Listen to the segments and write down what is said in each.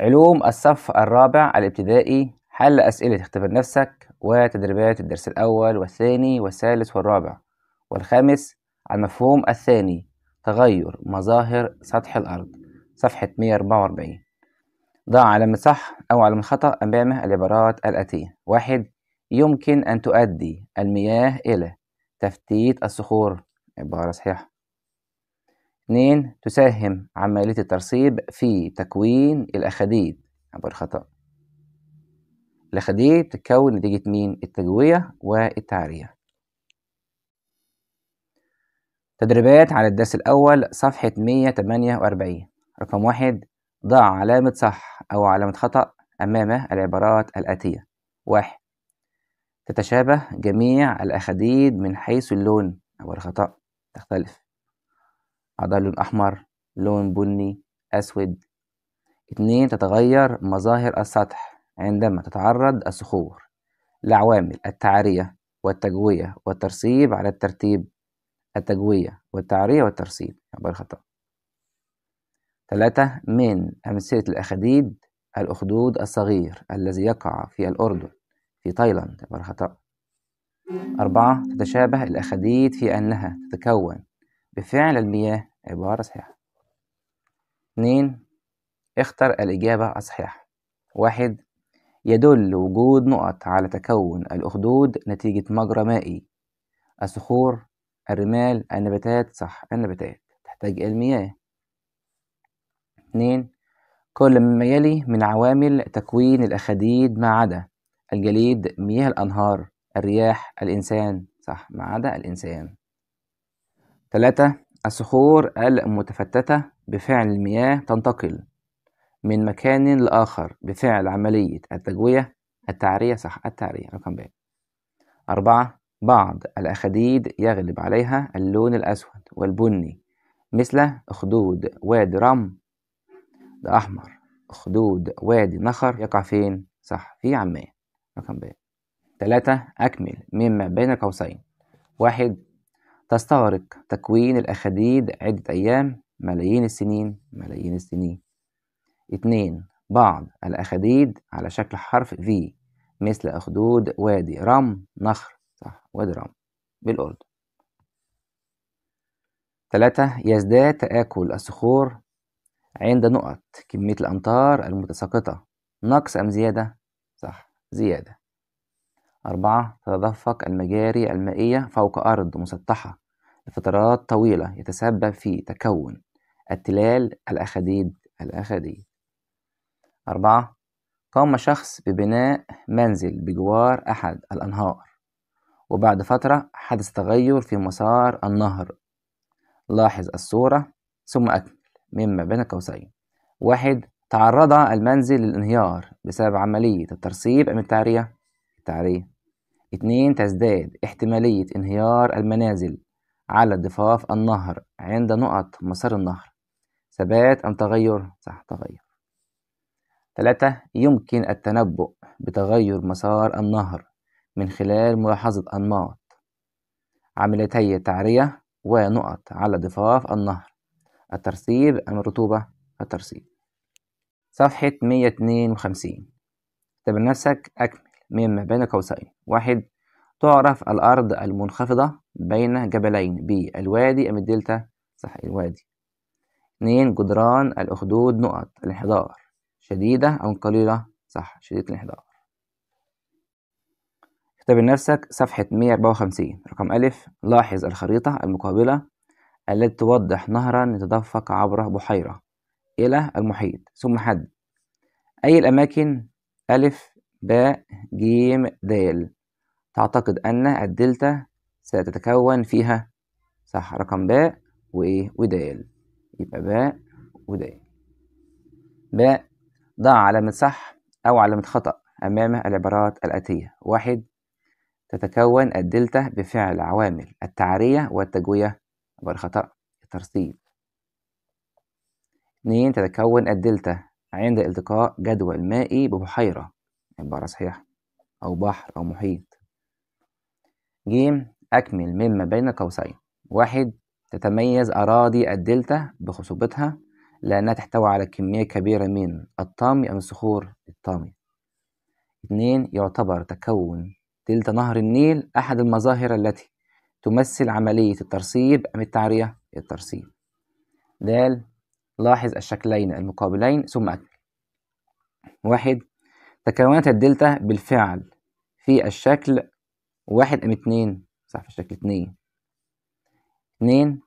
علوم الصف الرابع الابتدائي حل أسئلة اختبر نفسك وتدريبات الدرس الأول والثاني والثالث والرابع والخامس المفهوم الثاني تغير مظاهر سطح الأرض صفحة 144 ضع على صح أو على خطأ أمامه العبارات الآتية واحد يمكن أن تؤدي المياه إلى تفتيت الصخور عبارة صحيحة 2. تساهم عملية الترسيب في تكوين الأخديد عبر الخطأ الأخديد تتكون نتيجة مين؟ التجوية والتعرية تدريبات على الدرس الأول صفحة 148 رقم واحد ضع علامة صح أو علامة خطأ أمام العبارات الآتية واحد تتشابه جميع الأخديد من حيث اللون أو الخطأ تختلف هيظهر لون أحمر لون بني أسود اتنين تتغير مظاهر السطح عندما تتعرض الصخور لعوامل التعرية والتجوية والترسيب على الترتيب التجوية والتعرية والترسيب عبر خطأ ثلاثة من أمثلة الأخديد الأخدود الصغير الذي يقع في الأردن في تايلاند عبر خطأ أربعة تتشابه الأخديد في أنها تتكون بفعل المياه عبارة صحيحة اتنين اختر الإجابة الصحيحة واحد يدل وجود نقط على تكون الأخدود نتيجة مجرى مائي الصخور الرمال النباتات صح النباتات تحتاج المياه اتنين كل مما يلي من عوامل تكوين الأخاديد ما عدا الجليد مياه الأنهار الرياح الإنسان صح ما عدا الإنسان ثلاثة الصخور المتفتتة بفعل المياه تنتقل من مكان لآخر بفعل عملية التجوية التعرية صح التعرية رقم ب أربعة بعض الأخديد يغلب عليها اللون الأسود والبني مثل أخدود وادي رم ده أحمر أخدود وادي نخر يقع فين؟ صح في عمان رقم ب تلاتة أكمل مما بين قوسين واحد تستغرق تكوين الأخاديد عدة أيام ملايين السنين ملايين السنين اتنين بعض الأخاديد على شكل حرف V مثل أخدود وادي رم نخر صح وادي رم بالأردن تلاتة يزداد تآكل الصخور عند نقط كمية الأمطار المتساقطة نقص أم زيادة؟ صح زيادة أربعة تتدفق المجاري المائية فوق أرض مسطحة لفترات طويلة يتسبب في تكون التلال الأخديد الأخديد أربعة قام شخص ببناء منزل بجوار أحد الأنهار وبعد فترة حدث تغير في مسار النهر لاحظ الصورة ثم أكمل مما بين قوسين واحد تعرض المنزل للانهيار بسبب عملية الترسيب أم التعرية؟ التعرية اتنين تزداد احتمالية انهيار المنازل على ضفاف النهر عند نقط مسار النهر ثبات أم تغير؟ صح تغير ثلاثة يمكن التنبؤ بتغير مسار النهر من خلال ملاحظة أنماط عمليتي تعرية ونقط على ضفاف النهر الترسيب أم الرطوبة؟ الترسيب صفحة 152 اعتبر نفسك أكمل مما بين قوسين واحد تعرف الأرض المنخفضة بين جبلين ب الوادي أم الدلتا صح الوادي اتنين جدران الأخدود نقط الانحدار شديدة أم قليلة صح شديدة الانحدار اكتب لنفسك صفحة 154 رقم ألف لاحظ الخريطة المقابلة التي توضح نهرا يتدفق عبر بحيرة إلى المحيط ثم حد أي الأماكن ألف باء جيم دال تعتقد أن الدلتا ستتكون فيها صح رقم باء وإيه ودال يبقى باء ودال باء ضع علامة صح أو علامة خطأ أمام العبارات الآتية واحد تتكون الدلتا بفعل عوامل التعرية والتجوية عبارة خطأ الترسيب اثنين تتكون الدلتا عند التقاء جدول مائي ببحيرة عبارة صحيحة أو بحر أو محيط جيم أكمل مما بين قوسين واحد تتميز أراضي الدلتا بخصوبتها لأنها تحتوي على كمية كبيرة من الطامي يعني أو الصخور الطامي اثنين يعتبر تكون دلتا نهر النيل أحد المظاهر التي تمثل عملية الترسيب أم التعرية الترسيب د لاحظ الشكلين المقابلين ثم أكمل واحد تكونت الدلتا بالفعل في الشكل واحد أم اتنين صح في شكل اتنين اتنين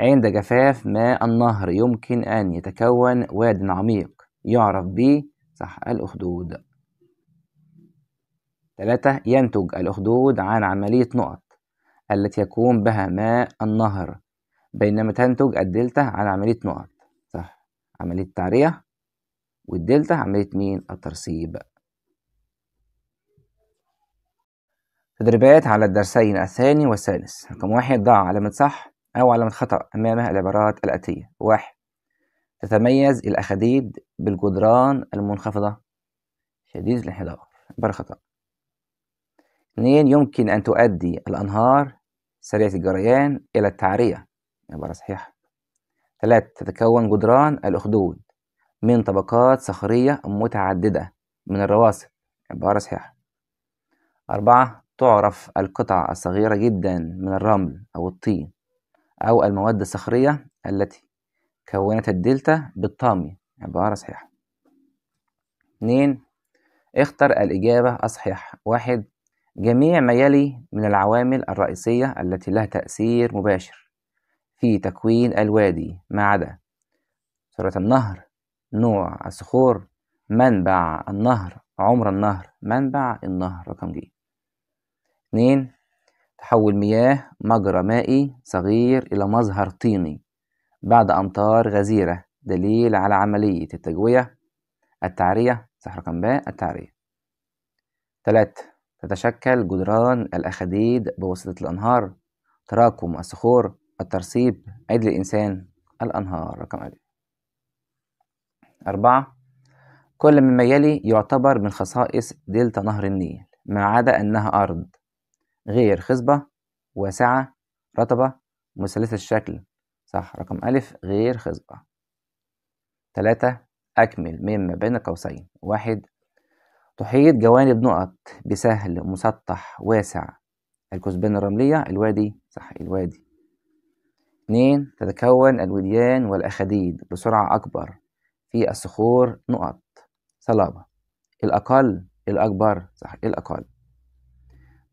عند جفاف ماء النهر يمكن أن يتكون واد عميق يعرف به صح الأخدود تلاتة ينتج الأخدود عن عملية نقط التي يقوم بها ماء النهر بينما تنتج الدلتا عن عملية نقط صح عملية تعرية والدلتا عملية مين الترسيب تدريبات على الدرسين الثاني والثالث رقم واحد ضع علامة صح أو علامة خطأ أمام العبارات الآتية واحد تتميز الأخاديد بالجدران المنخفضة شديد الانحدار عبارة خطأ اثنين يمكن أن تؤدي الأنهار سريعة الجريان إلى التعرية عبارة صحيحة ثلاثة تتكون جدران الأخدود من طبقات صخرية متعددة من الرواسب عبارة صحيحة أربعة تعرف القطع الصغيرة جدا من الرمل أو الطين أو المواد الصخرية التي كونت الدلتا بالطامي عبارة صحيحة اتنين اختر الإجابة الصحيحة واحد جميع ما يلي من العوامل الرئيسية التي لها تأثير مباشر في تكوين الوادي ما عدا سرعة النهر نوع الصخور منبع النهر عمر النهر منبع النهر رقم جيد اتنين تحول مياه مجرى مائي صغير إلى مظهر طيني بعد أمطار غزيرة دليل على عملية التجوية التعرية صح رقم باء التعرية تلاتة تتشكل جدران الأخاديد بواسطة الأنهار تراكم الصخور الترسيب عيد الإنسان الأنهار رقم ألف أربعة كل مما يلي يعتبر من خصائص دلتا نهر النيل ما عدا أنها أرض غير خصبة واسعة رطبة مثلث الشكل صح رقم ألف غير خصبة تلاتة أكمل مما بين قوسين واحد تحيط جوانب نقط بسهل مسطح واسع الكثبان الرملية الوادي صح الوادي اتنين تتكون الوديان والأخاديد بسرعة أكبر في الصخور نقط صلابة الأقل الأكبر صح الأقل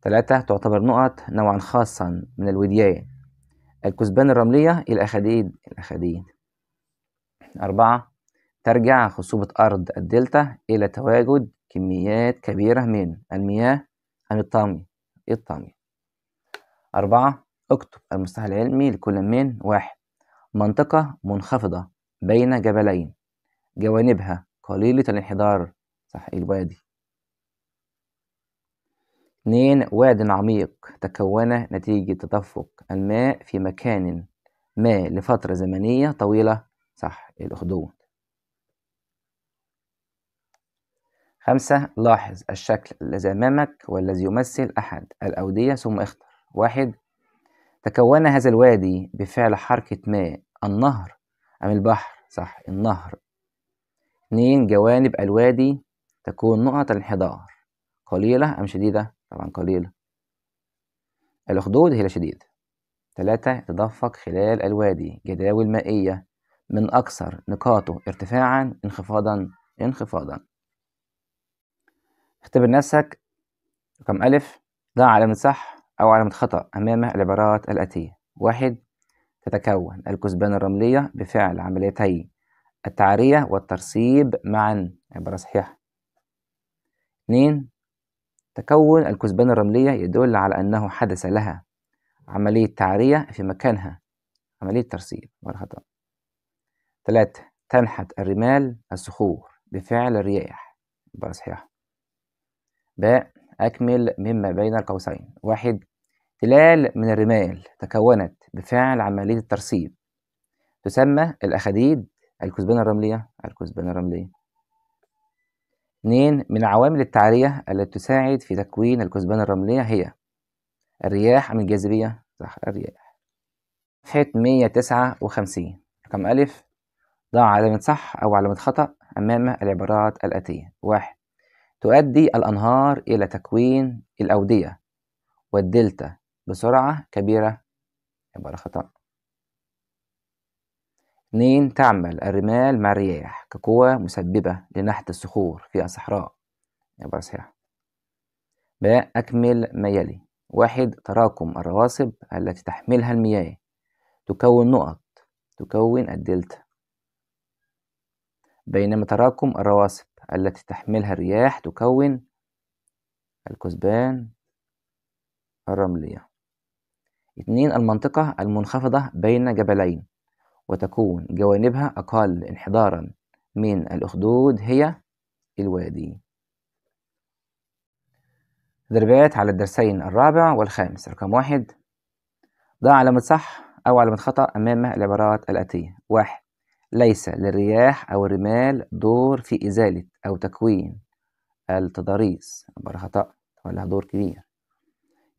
ثلاثة تعتبر نقط نوعا خاصا من الوديان الكثبان الرملية أخديد الأخديد أربعة ترجع خصوبة أرض الدلتا إلى تواجد كميات كبيرة من المياه عن الطامي الطامي أربعة اكتب المستوى العلمي لكل من واحد منطقة منخفضة بين جبلين جوانبها قليلة الانحدار صح إيه الوادي اتنين واد عميق تكون نتيجة تدفق الماء في مكان ما لفترة زمنية طويلة صح الأخدود خمسة لاحظ الشكل الذي أمامك والذي يمثل أحد الأودية ثم اختر واحد تكون هذا الوادي بفعل حركة ماء النهر أم البحر صح النهر اتنين جوانب الوادي تكون نقط الانحدار قليلة أم شديدة طبعا قليلة الأخدود هي شديد ثلاثة تدفق خلال الوادي جداول مائية من أكثر نقاطه ارتفاعا انخفاضا انخفاضا اختبر نفسك رقم ألف ضع علامة صح أو علامة خطأ أمام العبارات الآتية واحد تتكون الكثبان الرملية بفعل عمليتي التعرية والترسيب معا عبارة صحيحة اتنين تكون الكثبان الرملية يدل على أنه حدث لها عملية تعرية في مكانها عملية ترسيب مرهطة ثلاثة تنحت الرمال الصخور بفعل الرياح عبارة صحيحة باء أكمل مما بين قوسين واحد تلال من الرمال تكونت بفعل عملية الترسيب تسمى الأخاديد الكثبان الرملية الكثبان الرملية اثنين من عوامل التعرية التي تساعد في تكوين الكثبان الرملية هي الرياح أم الجاذبية؟ صح الرياح صفحة 159 رقم أ ضع علامة صح أو علامة خطأ أمام العبارات الآتية واحد تؤدي الأنهار إلى تكوين الأودية والدلتا بسرعة كبيرة عبارة خطأ اثنين تعمل الرمال مع الرياح كقوة مسببة لنحت الصخور في الصحراء عبارة صحيحة باء أكمل ما يلي واحد تراكم الرواسب التي تحملها المياه تكون نقط تكون الدلتا بينما تراكم الرواسب التي تحملها الرياح تكون الكثبان الرملية اثنين المنطقة المنخفضة بين جبلين وتكون جوانبها أقل انحدارا من الأخدود هي الوادي تدريبات على الدرسين الرابع والخامس رقم واحد ضع علامة صح أو علامة خطأ أمام العبارات الآتية واحد ليس للرياح أو الرمال دور في إزالة أو تكوين التضاريس عبارة خطأ ولها دور كبير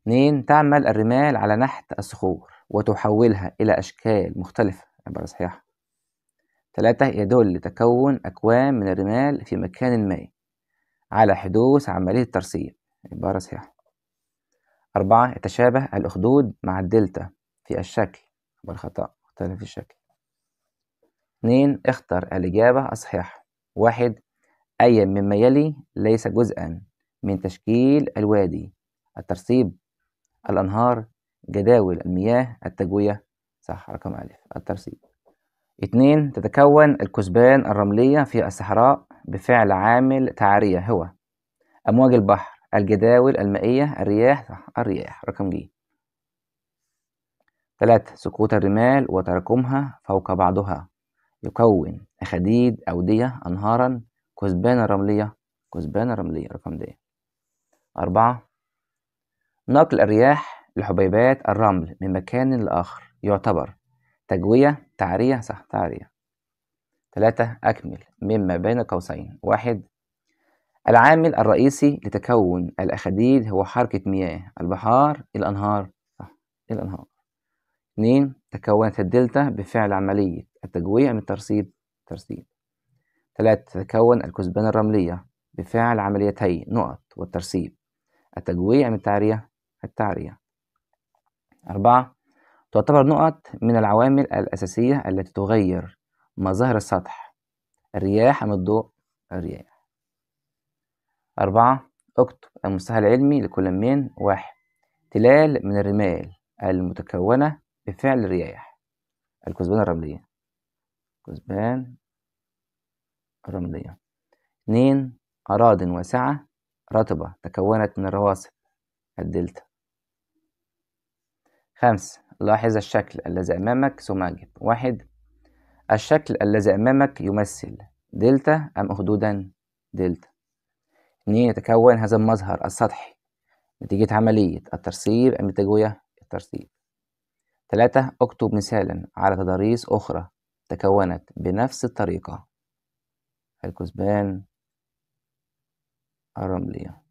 اتنين تعمل الرمال على نحت الصخور وتحولها إلى أشكال مختلفة عبارة صحيحة ثلاثة يدل تكون أكوام من الرمال في مكان ما على حدوث عملية الترسيب عبارة صحيحة أربعة يتشابه الأخدود مع الدلتا في الشكل عبارة خطأ مختلف الشكل اثنين اختر الإجابة الصحيحة واحد أي مما يلي ليس جزءا من تشكيل الوادي الترسيب الأنهار جداول المياه التجوية صح رقم ألف الترسيب اتنين تتكون الكثبان الرملية في الصحراء بفعل عامل تعرية هو أمواج البحر الجداول المائية الرياح صح الرياح رقم ج ثلاثة سقوط الرمال وتراكمها فوق بعضها يكون أخاديد أودية أنهارا كثبان رملية كثبان رملية رقم دي أربعة نقل الرياح لحبيبات الرمل من مكان لآخر يعتبر تجوية تعرية صح تعرية ثلاثة أكمل مما بين قوسين واحد العامل الرئيسي لتكون الأخاديد هو حركة مياه البحار الأنهار صح الأنهار اثنين تكونت الدلتا بفعل عملية التجوية من الترسيب ترسيب ثلاثة تتكون الكثبان الرملية بفعل عمليتي نقط والترسيب التجوية من التعرية التعرية أربعة تعتبر نقط من العوامل الأساسية التي تغير مظاهر السطح الرياح أم الضوء الرياح أربعة اكتب المستهل العلمي لكل من واحد تلال من الرمال المتكونة بفعل الرياح الكثبان الرملية كثبان الرملية اتنين أراضٍ واسعة رطبة تكونت من الرواسب الدلتا خمسة لاحظ الشكل الذي أمامك ثم أجب واحد الشكل الذي أمامك يمثل دلتا أم أخدودا دلتا اثنين يتكون هذا المظهر السطحي نتيجة عملية الترسيب أم التجوية الترسيب ثلاثة اكتب مثالا على تضاريس أخرى تكونت بنفس الطريقة الكثبان الرملية